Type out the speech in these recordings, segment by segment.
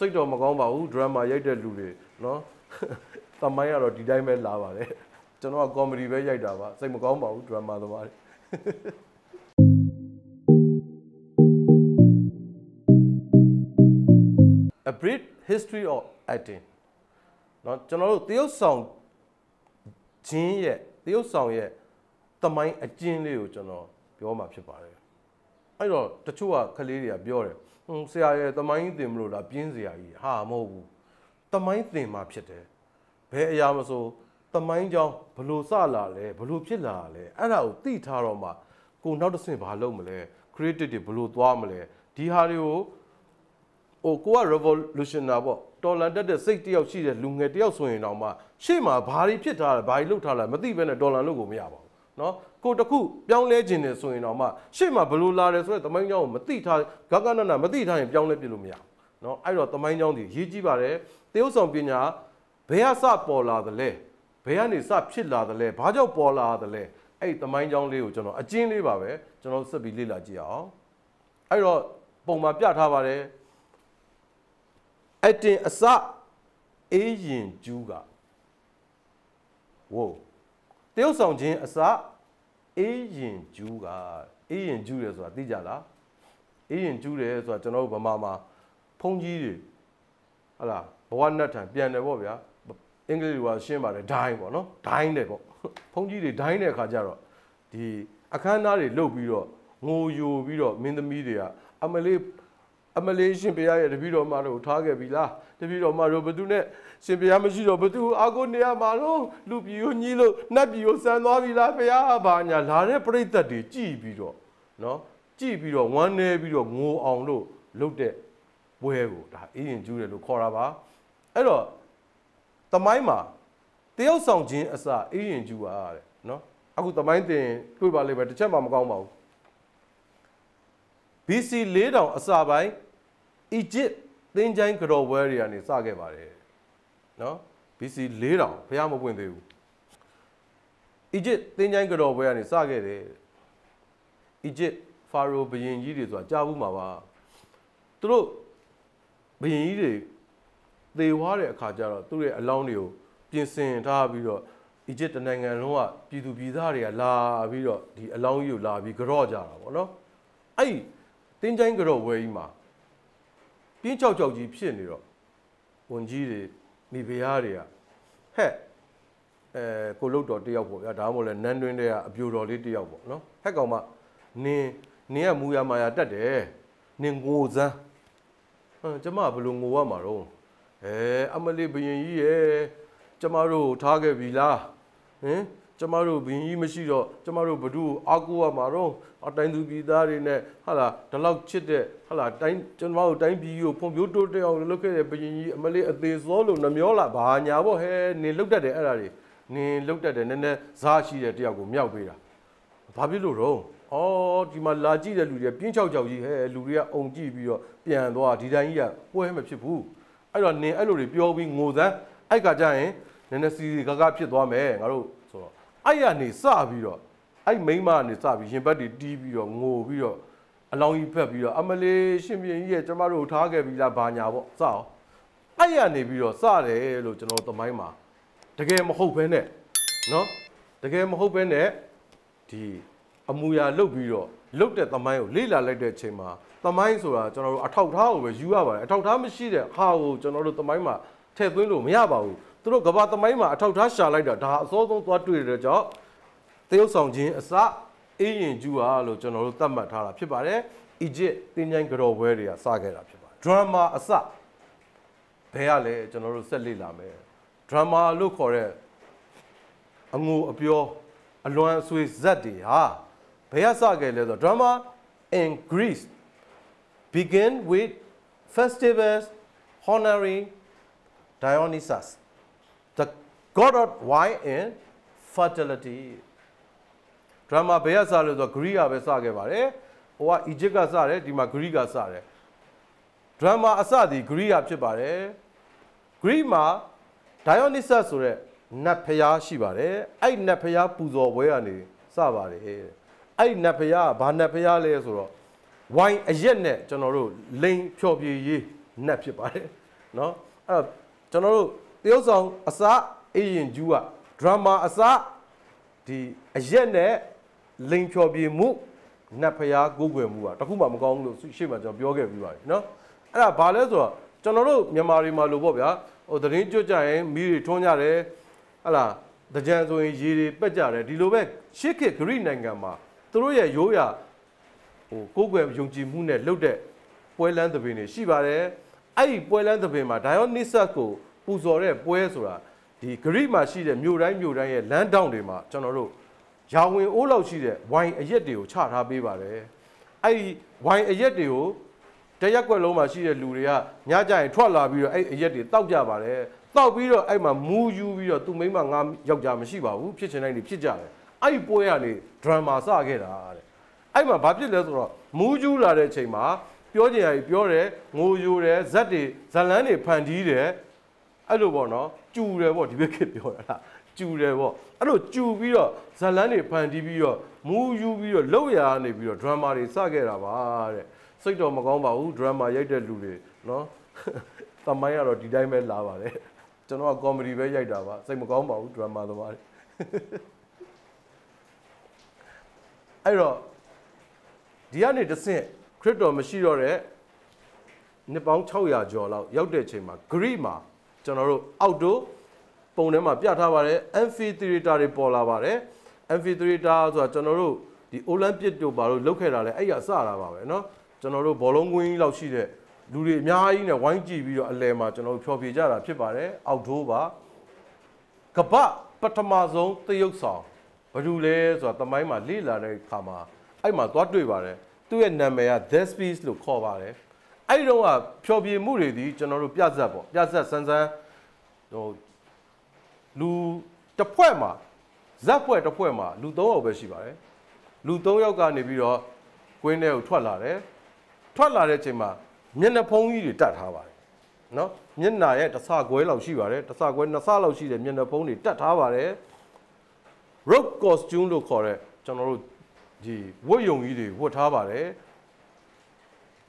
စိတ်တော်မကောင်းပါဘူးဒရမာရိုက်တဲ့လူတွေနော်တမိုင်းကတော့ဒီတိုင်းပဲလာပါတယ်ကျွန်တော်ကကောမဒီပဲရိုက်တာပါစိတ်မကောင်းပါဘူးဒရမာသမားတွေ A brief history of acting เนาะကျွန်တော်တို့တရုတ်ဆောင်ဂျင်းရဲ့တရုတ်ဆောင်ရဲ့တမိုင်းအကျဉ်းလေးကိုကျွန်တော်ပြောမှာဖြစ်ပါတယ်အဲ့တော့တချို့ကကလေးတွေကပြောတယ်ဟွန်းဆရာရဲ့တမိုင်းတင်မလို့လားပြင်းစရာကြီးဟာမဟုတ်ဘူးတမိုင်းတင်မှဖြစ်တယ်ဘယ်အရာမဆိုတမိုင်းကြောင်းဘလို့စလာလဲဘလို့ဖြစ်လာလဲအဲ့ဒါကိုသိထားတော့မှကိုနောက်တစ်ဆင့်ဘာလုပ်မလဲ creative တွေဘလို့သွားမလဲဒီဟာတွေကိုဟိုကိုက revolutioner ပေါ့တော်လန်တက်တဲ့စိတ်တယောက်ရှိတဲ့လူငယ်တယောက်ဆိုရင်တော့မှရှေ့မှာဘာတွေဖြစ်ထားလဲဘာတွေလုပ်ထားလဲမသိဘဲနဲ့တော်လန်လို့ကိုမရပါဘူးနော်ကိုတခုပြောင်းလဲခြင်းတယ်ဆိုရင်တော့မှရှေ့မှာဘလို့လာတယ်ဆိုတော့တမိုင်းကြောင်းကိုမသိထားဂကနနမသိထားရင်ပြောင်းလဲပြလို့မရဘူးနော်အဲ့တော့တမိုင်းကြောင်းဒီရေးကြည့်ပါတယ်တေယုတ်ဆောင်ပညာဘယ်ကစပေါ်လာသလဲဘယ်ကနေစဖြစ်လာသလဲဘာကြောင့်ပေါ်လာသလဲအဲ့တမိုင်းကြောင်းလေးကိုကျွန်တော်အကျဉ်းလေးပါပဲကျွန်တော်ဆက်ပြီးလေ့လာကြည့်အောင်အဲ့တော့ပုံမှာပြထားပါတယ်အတင်အစအေးရင်ကျူးကဝိုးတရုတ်ဆောင်ခြင်းအစအေးရင်ကျူးကအေးရင်ကျူးတယ်ဆိုတာသိကြလားအေးရင်ကျူးတယ်ဆိုတာကျွန်တော်တို့ဗမာမှာဖုန်ကြီးတွေဟလာဘဝနတ်ထံပြန်တယ်ပေါ့ဗျာအင်္ဂလိပ်လိုကရှင်းပါတယ်ဒိုင်းပေါ့နော်ဒိုင်းတယ်ပေါ့ဖုန်ကြီးတွေဒိုင်းတဲ့အခါကျတော့ဒီအခမ်းအနားတွေလုပ်ပြီးတော့ငိုယိုပြီးတော့မင်းသမီးတွေကအမလေးအမလေးရှင်ဘုရားရဲ့တပည့်တော်မတို့ထားခဲ့ပြီလားတပည့်တော်မတို့ဘသူနဲ့ရှင်ဘုရားမရှိတော့ဘသူအာကိုနေရမှာတော့လူပြည်ကိုညီးလို့နတ်ပြည်ကိုဆန်သွားပြီလားဘုရားဘာညာလာတဲ့ပြိသက်တွေကြည်ပြီးတော့နော်ကြည်ပြီးတော့ဝမ်းနေပြီးတော့ငိုအောင်လို့လုပ်တဲ့ဘွဲကိုဒါအေးရင်ကျူးတယ်လို့ခေါ်တာပါအဲ့တော့သမိုင်းမှာတယောက်ဆောင်ခြင်းအစအေးရင်ကျူးပါတဲ့နော်အခုသမိုင်းတင်တွေ့ပါလိမ့်မယ်တစ်ချက်မှမကောင်းပါဘူး BC 4000အစပိုင်းအီဂျစ်သင်္ချိုင်းကတော်ဝဲတွေကနေစခဲ့ပါတယ်နော် BC 4000ဘုရားမပွင့်သေးဘူးအီဂျစ်သင်္ချိုင်းကတော်ဘွဲကနေစခဲ့တယ်အီဂျစ်ဖာရိုဘုရင်ကြီးတွေဆိုတာကြားဘူးမှာပါသူတို့ဘုရင်ကြီးတွေသေွားတဲ့အခါကျတော့သူ့ရဲ့အလောင်းတွေကိုပြင်ဆင်ထားပြီးတော့အီဂျစ်တနိုင်ငံလုံးကပြည်သူပြည်သားတွေကလာပြီးတော့ဒီအလောင်းကြီးကိုလာပြီးကြော့ကြတာပေါ့နော်အဲ့ဒီသင်္ချိုင်းကြော့ဘွဲကြီးမှာပြင်းကြောက်ကြောက်ကြီးဖြစ်နေတော့ဝန်ကြီးတွေမိဖုရားတွေကဟဲ့အဲကိုလုတ်တော်တယောက်ပေါ့ဗျာဒါမှမဟုတ်လဲနန်းတွင်းတွေကအပြိုတော်လေးတယောက်ပေါ့နော်ဟဲ့ကောင်မနင်းနင်းကမူရမာယာတက်တယ်နင်းငိုစမ်းဟမ်ကျမဘယ်လိုငိုရမှာတော့အဲအမလေးဘယင်ကြီးရဲ့ကျမတို့ထားခဲ့ပြီလားဟင်ကျမတို့ဘင်းကြီးမရှိတော့ကျမတို့ဘ ᱹ ကိုအားကိုးရမှာတော့အတိုင်းသူပြည်သားတွေနဲ့ဟာလာဒီလောက်ချစ်တဲ့ဟာလာတိုင်းကျမတို့တိုင်းပြည်ကိုဖွံ့ဖြိုးတိုးတက်အောင်လုပ်ခဲ့တဲ့ဘင်းကြီးအမလေးအသေးစောလို့နှမျောလာဘာညာပေါ့ဟဲနေလုတ်တတ်တယ်အဲ့ဒါတွေနေလုတ်တတ်တယ်နည်းနည်းဇာရှိတဲ့တယောက်ကိုမြောက်ပေးတာဘာဖြစ်လို့တော့အော်ဒီမှာလာကြည့်တဲ့လူတွေပြင်းချောက်ချောက်ကြီးဟဲလူတွေကအုံကြည့်ပြီးတော့ပြန်သွားဒီတိုင်းကြီးကပွဲမဖြစ်ဘူးအဲ့တော့နင်အဲ့လိုတွေပြောပြီးငိုစမ်းအဲ့ကကြရင်နည်းနည်းစီစီကကဖြစ်သွားမယ်ငါတို့အဲ့ရနေစပြီးတော့အဲ့မိန်းမကနေစပြီးရင်ဘတ်တွေတီးပြီးတော့ငိုပြီးတော့အလောင်းကြီးဖက်ပြီးတော့အမလေးရှင်ပြင်းကြီးရဲ့ကျမတို့ထားခဲ့ပြီးလားဘာညာပေါ့စအောင်အဲ့ရနေပြီးတော့စတယ်လို့ကျွန်တော်သမိုင်းမှာတကယ်မဟုတ်ဘဲနဲ့နော်တကယ်မဟုတ်ဘဲနဲ့ဒီအမူအရာလုတ်ပြီးတော့လုတ်တဲ့သမိုင်းကိုလေ့လာလိုက်တဲ့အချိန်မှာသမိုင်းဆိုတာကျွန်တော်တို့အထောက်ထားကိုပဲယူရပါတယ်အထောက်ထားမရှိတဲ့ဟာကိုကျွန်တော်တို့သမိုင်းမှာထည့်သွင်းလို့မရပါဘူးသူတို့ကဘာသမိုင်းမှာအထောက်ထားရှာလိုက်တာဒါအစောဆုံးသွားတွေ့ရတဲ့ကြောင့်တရုတ်ဆောင်ချင်းအစအေးရင်ကျူဟာလို့ကျွန်တော်တို့သတ်မှတ်ထားတာဖြစ်ပါတယ်အီဂျစ်တင်းကျိုင်းကြော်ပွဲတွေကစခဲ့တာဖြစ်ပါတယ်ဒရမ်မာအစဘယ်ကလဲကျွန်တော်တို့ဆက်လေ့လာမယ်ဒရမ်မာလို့ခေါ်တဲ့အငိုအပြောအလွမ်းအဆွေဇက်တွေဟာဘယ်ကစခဲ့လဲဆိုတော့ drama in Greece begin with festivals honoring Dionysus God of why in fertility ဒရမာဘယ်ကစလဲဆိုတော့ဂရိကပဲစခဲ့ပါတယ်ဟိုက egypt ကစတယ်ဒီမှာဂရိကစတယ်ဒရမာအစသည်ဂရိကဖြစ်ပါတယ်ဂရိမှာ Dionysus ဆိုတဲ့နတ်ဖျားရှိပါတယ်အဲ့နတ်ဖျားပူဇော်ပွဲကနေစပါတယ်အဲ့နတ်ဖျားကဘာနတ်ဖျားလဲဆိုတော့ဝိုင်းအရက်နဲ့ကျွန်တော်တို့လိန်ဖြော်ပြရေးနတ်ဖြစ်ပါတယ်เนาะအဲ့တော့ကျွန်တော်တို့တရုတ်ဆောင်အစအေးရင်ကျူးကဒရမာအစဒီအရက်နဲ့လိန်ဖြော်ပြေမှုနတ်ဖျားကိုးကွယ်မှုကတခုမှမကောင်းဘူးလို့ရှေ့မှာကျွန်တော်ပြောခဲ့ပြီးပါပြီเนาะအဲ့ဒါဘာလဲဆိုတော့ကျွန်တော်တို့မြန်မာတွေမှာလို့ပေါ့ဗျာဟိုသတင်းကြွကြရင်မိတွေထွန်းကြတယ်ဟလာတကြံဆိုရင်ရေတွေပက်ကြတယ်ဒီလိုပဲရှစ်ခေတ်ဂရိနိုင်ငံမှာသူတို့ရဲ့ရိုးရာဟိုကိုးကွယ်ယုံကြည်မှုနဲ့လှုပ်တဲ့ပွဲလန်းသဘင်တွေရှိပါတယ်အဲ့ဒီပွဲလန်းသဘင်မှာ Dionysus ကိုပူဇော်တဲ့ပွဲဆိုတာဒီဂရိမှာရှိတဲ့မြို့တိုင်းမြို့တိုင်းရဲ့လမ်းတောင်တွေမှာကျွန်တော်တို့ရာဝင်အိုးလောက်ရှိတဲ့ဝိုင်အရက်တွေကိုချထားပေးပါတယ်အဲ့ဒီဝိုင်အရက်တွေကိုတရက်ကွက်လုံးမှာရှိတဲ့လူတွေကညကြရင်ထွက်လာပြီးတော့အဲ့အရက်တွေတောက်ကြပါတယ်တောက်ပြီးတော့အဲ့မှာမူးယူပြီးတော့သူမိမငါယောက်ျားမရှိပါဘူးဖြစ်ချင်တိုင်းတွေဖြစ်ကြတယ်အဲ့ဒီပွဲကနေဒရမ်မာစခဲ့တာတဲ့အဲ့မှာဘာဖြစ်လဲဆိုတော့မူးယူလာတဲ့အချိန်မှာပြောချင်ရည်ပြောတယ်ငိုယူတယ်ဇက်တွေဇလန်းတွေဖန်တီးတယ်အဲ့လိုပေါ့နော်ကျူတယ်ပေါ့ဒီဘက်ကပြောတာလားကျူတယ်ပေါ့အဲ့လိုကျူပြီးတော့ဇလန်းတွေဖန်တီးပြီးတော့မူးယူပြီးတော့လောက်ရာနေပြီးတော့ဒရမ်မာတွေစခဲ့တာပါတဲ့စိတ်တော်မကောင်းပါဘူးဒရမ်မာရိုက်တဲ့လူတွေနော်တမိုင်းကတော့ဒီတိုင်းပဲလာပါတယ်ကျွန်တော်ကကောမဒီပဲရိုက်တာပါစိတ်မကောင်းပါဘူးဒရမ်မာသမားတွေအဲ့တော့ဒီကနေတဆင့်ခရစ်တော်မရှိတော့တဲ့နှစ်ပေါင်း600ကျော်လောက်ရောက်တဲ့ချိန်မှာဂရိမှာကျွန်တော်တို့အောက်တို့ပုံထဲမှာပြထားပါတယ် amphitheater တွေပေါ်လာပါတယ် amphitheater ဆိုတာကျွန်တော်တို့ဒီအိုလံပစ်တို့ဘာလို့လုပ်ခဲ့တာလဲအဲ့ရစတာပါပဲเนาะကျွန်တော်တို့ဘောလုံးကွင်းကြီးလောက်ရှိတဲ့လူတွေအများကြီးနဲ့ဝိုင်းကြည့်ပြီးတော့အလဲမှာကျွန်တော်တို့ဖြောဖြေကြတာဖြစ်ပါတယ်အောက်တိုးပါကပပထမဆုံးသရုပ်ဆောင်ဘယ်သူလဲဆိုတာတမိုင်းမှာလေ့လာတဲ့ခါမှာအဲ့မှာသွားတွေ့ပါတယ်သူ့ရဲ့နာမည်က The Space လို့ခေါ်ပါတယ်အဲ့ဒီတော့ကဖြောပြေမှုတွေဒီကျွန်တော်တို့ပြဇက်ပေါ့ပြဇက်ဆန်းဆန်းဟိုလူတစ်ဖွဲ့မှာဇက်ဖွဲ့တစ်ဖွဲ့မှာလူ၃ယောက်ပဲရှိပါတယ်လူ၃ယောက်ကနေပြီးတော့ကွင်းထဲကိုထွက်လာတယ်ထွက်လာတဲ့အချိန်မှာမျက်နှာဖုံးကြီးတွေတတ်ထားပါတယ်နော်မျက်နှာရဲ့တဆခွဲလောက်ရှိပါတယ်တဆခွဲနှစ်ဆလောက်ရှိတယ်မျက်နှာဖုံးတွေတတ်ထားပါတယ် rope costume လို့ခေါ်တဲ့ကျွန်တော်တို့ဒီဝတ်ယုံကြီးတွေဝတ်ထားပါတယ်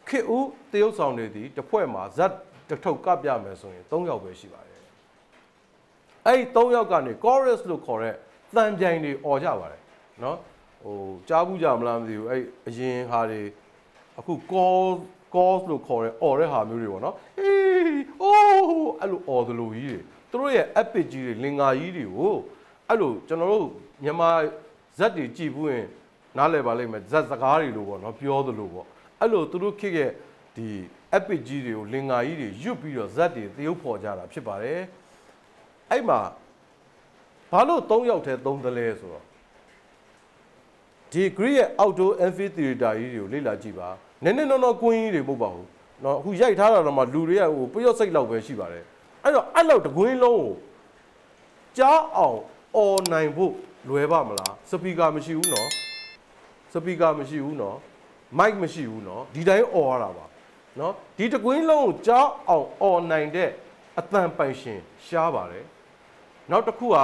ခေဦးတရုတ်ဆောင်တွေဒီတစ်ဖွဲ့မှာဇက်တစ်ထုပ်ကပြမယ်ဆိုရင်၃ယောက်ပဲရှိပါတယ်အဲ့ဒီ၃ယောက်ကနေ chorus လို့ခေါ်တဲ့သံပြိုင်တွေអော်ကြပါတယ်เนาะဟိုကြားဘူးကြမလားမသိဘူးအဲ့အရင်ဟာတွေအခု call calls လို့ခေါ်တဲ့អော်တဲ့ဟာမျိုးတွေပေါ့เนาะဟေးအိုးအဲ့လိုអော်သလိုကြီးတွေသူတို့ရဲ့ epic ကြီးတွေလင်္ကာကြီးတွေကိုအဲ့လိုကျွန်တော်တို့မြန်မာဇက်တွေကြည့်ဘူးရင်နားလည်ပါလိမ့်မယ်ဇက်စကားတွေလို့ပေါ့เนาะပြောသလိုပေါ့အဲ့လိုသူတို့ခေတ်ရဲ့ဒီ epic ကြီးတွေကိုလင်္ကာကြီးတွေရွတ်ပြီးတော့ဇက်တွေသရုပ်ဖော်ကြတာဖြစ်ပါတယ်အဲ့မှာဘာလို့၃ယောက်ထဲ၃သလဲဆိုတော့ဒီ Greek ရဲ့ outdoor amphitheater ကြီးတွေကိုလေ့လာကြည့်ပါနည်းနည်းတော့တော့ကွင်းကြီးတွေမဟုတ်ပါဘူးနော်အခုရိုက်ထားတာတော့မှလူတွေကဟိုပျော့စိတ်လောက်ပဲရှိပါတယ်အဲ့တော့အဲ့လောက်တကွင်းလုံးကိုကြားအောင်អော်နိုင်ဖို့လွယ်ပါမလားစပီကာမရှိဘူးနော်စပီကာမရှိဘူးနော် mic မရှိဘူးเนาะဒီတိုင်းអော်ရတာပါเนาะဒီတကွင်းလုံးကိုကြောက်အောင်អော်နိုင်တဲ့အတန်ပိုင်ရှင်ရှားပါတယ်နောက်တစ်ခုက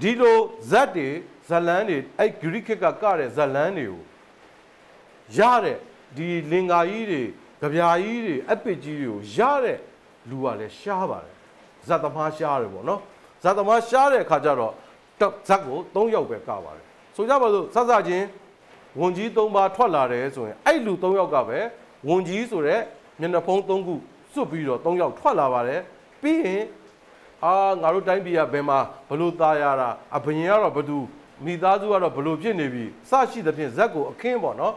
ဒီလိုဇက်တွေဇလန်းတွေအဲ့ဂရိခက်ကကတဲ့ဇလန်းတွေကိုရတဲ့ဒီလင်္ကာကြီးတွေကြပြာကြီးတွေအပစ်ကြီးတွေကိုရတဲ့လူကလည်းရှားပါတယ်ဇက်သမားရှားတယ်ပေါ့နော်ဇက်သမားရှားတဲ့အခါကျတော့ဇက်ကို၃ယောက်ပဲကပါတယ်ဆိုကြပါစို့စစချင်းဝန်ကြီး၃ပါးထွက်လာတယ်ဆိုရင်အဲ့လူ၃ယောက်ကပဲဝန်ကြီးဆိုတဲ့မျက်နှာဖုံး၃ခုစွတ်ပြီးတော့၃ယောက်ထွက်လာပါတယ်ပြီးရင်အာငါတို့တိုင်းပြည်ကဘယ်မှာဘလို့သားရတာအဘရင်ကတော့ဘသူမိသားစုကတော့ဘလို့ဖြစ်နေပြီစရှိသဖြင့်ဇက်ကိုအခင်းပေါ့နော်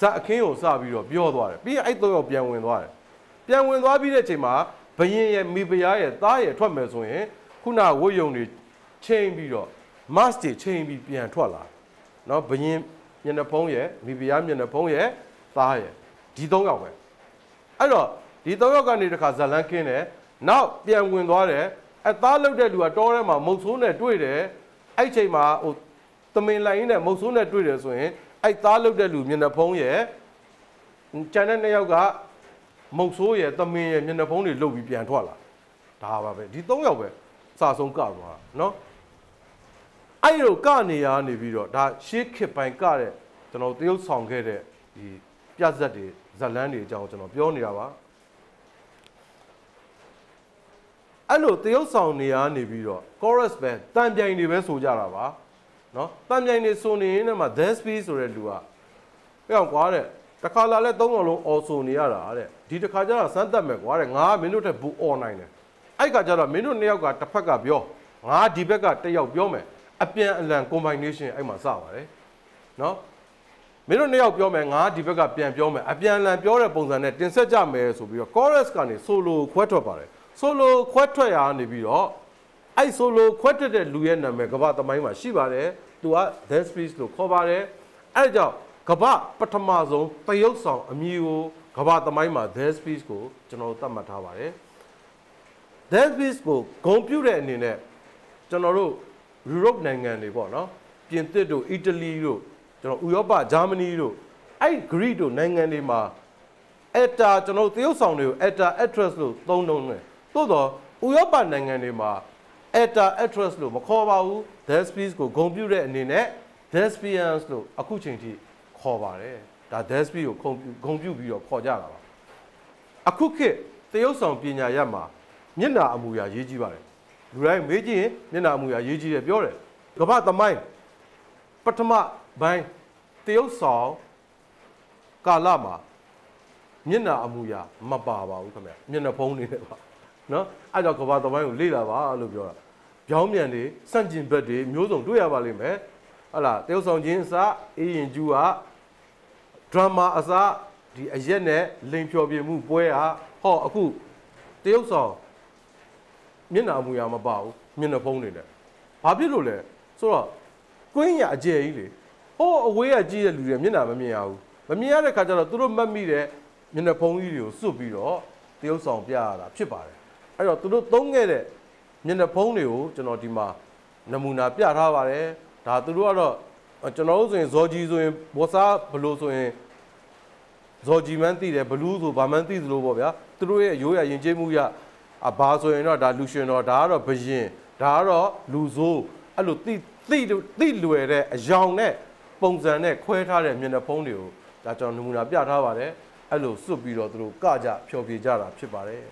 ဇက်အခင်းကိုစပြီးတော့ပြောသွားတယ်ပြီးရင်အဲ့၃ယောက်ပြန်ဝင်သွားတယ်ပြန်ဝင်သွားပြီးတဲ့အချိန်မှာဘရင်ရဲ့မိဖုရားရဲ့သားရဲ့ထွက်မယ်ဆိုရင်ခုနဝတ်ယုံတွေချိန်ပြီးတော့ mask တွေချိန်ပြီးပြန်ထွက်လာเนาะဘရင်မျက်နှာဖုံးရဲ့မိဖုရားမျက်နှာဖုံးရဲ့သားရဲ့ဒီ၃ယောက်ပဲအဲ့တော့ဒီ၃ယောက်ကနေတခါဇလန်းကင်းတယ်နောက်ပြန်ဝင်သွားတယ်အသားလုတ်တဲ့လူကတောထဲမှာမုတ်ဆိုးနဲ့တွေ့တယ်အဲ့ချိန်မှာဟိုသမင်လိုက်ရင်းနဲ့မုတ်ဆိုးနဲ့တွေ့တယ်ဆိုရင်အဲ့သားလုတ်တဲ့လူမျက်နှာဖုံးရဲ့ကျန်တဲ့နှစ်ယောက်ကမုတ်ဆိုးရဲ့သမင်ရဲ့မျက်နှာဖုံးတွေလုတ်ပြီးပြန်ထွက်လာဒါပါပဲဒီ၃ယောက်ပဲစာဆုံးကသွားတာနော်အဲ့လိုကနေရနေပြီးတော့ဒါရှေးခေတ်ပိုင်းကတဲ့ကျွန်တော်တရုတ်ဆောင်ခဲ့တဲ့ဒီပြဇက်တွေဇလန်းတွေအကြောင်းကျွန်တော်ပြောနေတာပါအဲ့လိုတရုတ်ဆောင်နေရနေပြီးတော့ chorus ပဲတံပြိုင်တွေပဲဆိုကြတာပါနော်တံပြိုင်တွေဆိုနေရင်လည်းမှ the space ဆိုတဲ့လူကပြောင်းကွာတဲ့တခါလာလဲသုံးအောင်လုံး also နေရတာတဲ့ဒီတခါကျတော့စမ်းတက်မယ်ကွာတဲ့ငါမင်းတို့ထက်ဘူး online တယ်အဲ့ကကျတော့မင်းတို့နှစ်ယောက်ကတစ်ဖက်ကပြောငါဒီဘက်ကတစ်ယောက်ပြောမယ်အပြန်အလှန် combination အဲ့မှာစပါတယ်နော်မင်းတို့နှစ်ယောက်ပြောမယ်ငါဒီဘက်ကပြန်ပြောမယ်အပြန်အလှန်ပြောတဲ့ပုံစံနဲ့တင်ဆက်ကြမယ်ဆိုပြီးတော့ chorus ကနေ solo ခွဲထွက်ပါတယ် solo ခွဲထွက်ရာနေပြီးတော့အဲ့ solo ခွဲထွက်တဲ့လူရဲ့နာမည်ကမ္ဘာသမိုင်းမှာရှိပါတယ်သူက dance piece လို့ခေါ်ပါတယ်အဲ့ကြောင့်ကမ္ဘာပထမဆုံးတရုတ်ဆောင် အမည်ကိုကမ္ဘာသမိုင်းမှာ dance piece ကိုကျွန်တော်တို့သတ်မှတ်ထားပါတယ် dance piece ကိုဂုံပြုတဲ့အနေနဲ့ကျွန်တော်တို့ယူရိုပနိုင်ငံတွေပေါ့နော်ပြင်သစ်တို့အီတလီတို့ကျွန်တော်ဥရောပဂျာမနီတို့အဲ့ဂရိတို့နိုင်ငံတွေမှာအက်တာကျွန်တော်သရုပ်ဆောင်တွေကိုအက်တာအက်ထရက်လို့သုံးနှုန်းတယ်သို့တော့ဥရောပနိုင်ငံတွေမှာအက်တာအက်ထရက်လို့မခေါ်ပါဘူး thespians ကိုဂုဏ်ပြုတဲ့အနေနဲ့ thespians လို့အခုချိန်ထိခေါ်ပါတယ်ဒါ thespian ကိုဂုဏ်ပြုဂုဏ်ပြုပြီးတော့ခေါ်ကြတာပါအခုခေတ်သရုပ်ဆောင်ပညာရပ်မှာမျက်နာအမူအရာရေးကြီးပါတယ်လူတိုင်းမေးကြည့်ရင်မျက်နှာမူရအရေးကြီးတယ်ပြောတယ်ကမ္ဘာသမိုင်းပထမဘိုင်းတရုတ်ဆောင်ကာလမှာမျက်နှာအမူအရာမပါပါဘူးခင်ဗျမျက်နှာဖုံးနေတယ်ပါနော်အဲ့တော့ကဘာသမိုင်းကိုလေ့လာပါလို့ပြောတာပြောင်းပြန်တွေစန့်ကျင်ဘက်တွေမျိုးစုံတွေ့ရပါလိမ့်မယ်ဟုတ်လားတရုတ်ဆောင်ချင်းအစအေးရင်ကျူးကဒရမာအစဒီအရက်နဲ့လိန်ဖြော်ပြမှုပွဲဟာဟောအခုတရုတ်ဆောင်မျက်နှာမူရမပါဘူးမျက်နှာဖုံးတွေနဲ့ဘာဖြစ်လို့လဲဆိုတော့ကွင်းရအကျယ်ကြီးလေဟိုးအဝေးကကြည့်တဲ့လူတွေမျက်နှာမမြင်ရဘူးမမြင်ရတဲ့ခါကျတော့သူတို့မတ်မိတဲ့မျက်နှာဖုံးကြီးတွေကိုစွတ်ပြီးတော့တရုပ်ဆောင်ပြရတာဖြစ်ပါတယ်အဲ့တော့သူတို့သုံးခဲ့တဲ့မျက်နှာဖုံးတွေကိုကျွန်တော်ဒီမှာနမူနာပြထားပါတယ်ဒါသူတို့ကတော့ကျွန်တော်တို့ဆိုရင်ဇော်ကြီးဆိုရင်ဘောစားဘလို့ဆိုရင်ဇော်ကြီးမန်းသိတယ်ဘလူးဆိုဘာမန်းသိသလိုပေါ့ဗျာသူတို့ရဲ့ရိုးရယဉ်ကျေးမှုရအဘာဆိုရင်တော့ဒါလူရှင်တော့ဒါကတော့ဘယင်ဒါကတော့လူဆိုးအဲ့လိုတိတိတိလွယ်တဲ့အယောင်နဲ့ပုံစံနဲ့ခွဲထားတဲ့မျက်နှာဖုံးတွေကိုဒါကျွန်တော်နမူနာပြထားပါတယ်အဲ့လိုစွတ်ပြီးတော့သူတို့ကကြဖျော်ဖြေကြတာဖြစ်ပါတယ်